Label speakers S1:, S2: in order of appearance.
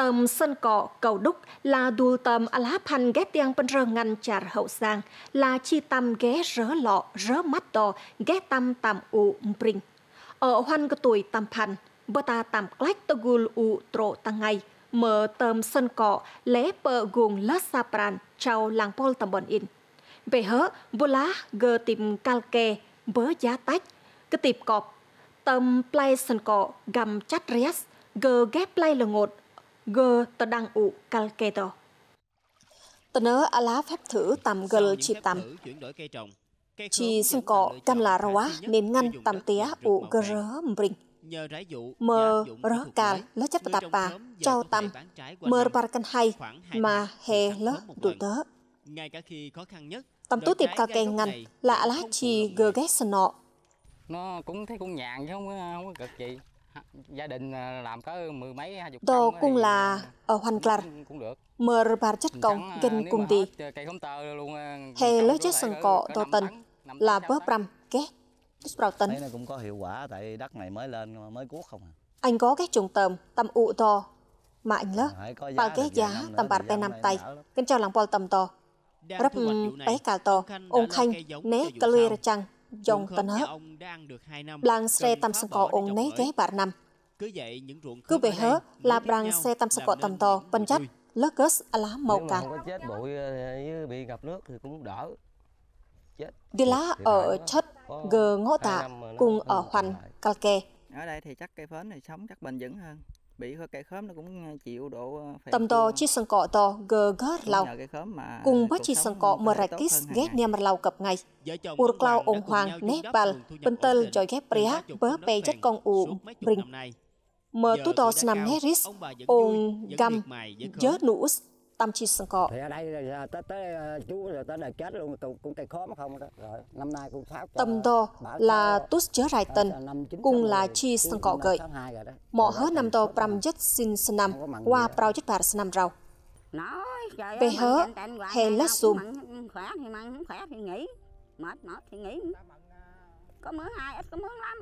S1: tâm sân cọ cầu đúc là đu tâm lá phanh ghé tiang bên rơ ngăn chả hậu sang là chi tâm ghé rớ lọ rớ mắt đỏ ghé tâm tạm u mpring ở hoan cái tuổi tâm phanh bơ ta tạm lách tơ gul u tro tăng ngay mở tâm sân cọ lẽ bờ gùng lá sa pran chào làng pol tâm bọn in về hớ bô lá gờ tìm cal kè bớ giá tách cái tìm cọp tâm play sân cọ gầm chắt rias gờ ghép play lờ ngột g tờ đăng ụ cal kê tờ. Tờ nớ á lá phép thử tạm gờ chi tạm. chi xung cọ cam là ròa nên ngăn tạm tía ụ gờ rớ mbring. Mơ rớ cal lớ chất tạp bà trao tạm mơ bà căn hay mà hề lớ tụ tớ. Ngay cả khi khó khăn nhất, tầm tú tiệp cao kè ngành là lá chi gờ ghét sân nọ. Nó cũng thấy cũng nhàn chứ không không có cực gì gia đình à, làm có mười mấy hai chục. Tôi cũng là à, ở Hoàn Clar, mở bà chất cổng à, gần cùng đi. Hề lấy chất sân cọ tổ tần là bớp răm kết. Đức bảo tần. Này cũng có hiệu quả tại đất này mới lên mới cuốc không à. Anh có cái trùng tầm tầm ụ to mà anh lớp bao cái giá tầm bạc tay nằm tay kinh cho lòng bò tầm to rắp bé cà to ông khanh né cà ra chăng dòng tên hớt. Blang xe tầm sân cổ ổn nế ghé bạc nằm. Cứ về hớ là blang xe tầm sân cổ tầm to, bên chất, lớt gớt lá màu cả. Chết bụi ờ, bị ngập nước thì cũng đỡ. Đi lá ở chất gờ ngõ tạ cùng ở hoành, calke. Ở đây thì chắc cây phến này sống chắc bền vững hơn. Ờ, tầm to ờ, chi sân cọ to gờ gớt lao. Cùng với chi sân cọ mờ rạch kis ghét nè mờ lao cập ngày Ur clau ông hoàng nét bal, bên tơ rồi ghép bria, bớ bè chất con u rình. Mờ tu to snam heris, ông gam dớ nụ tam chi sân cọ. Thì ở đây là tới, tới ờ, chú rồi tới đời chết luôn cũng, cũng cây mà không đó. Rồi năm nay cũng sáu. Tâm to là tút chớ rai tần cùng là chi sân cọ gợi. Mọ hớ năm to pram chất xin sân năm qua à. prao chất bạc sân năm rau. Về hớ hay lát zoom. Khỏe thì mang không khỏe thì nghỉ. Mệt mệt thì nghỉ. À? Có mướn ai ít có mướn lắm.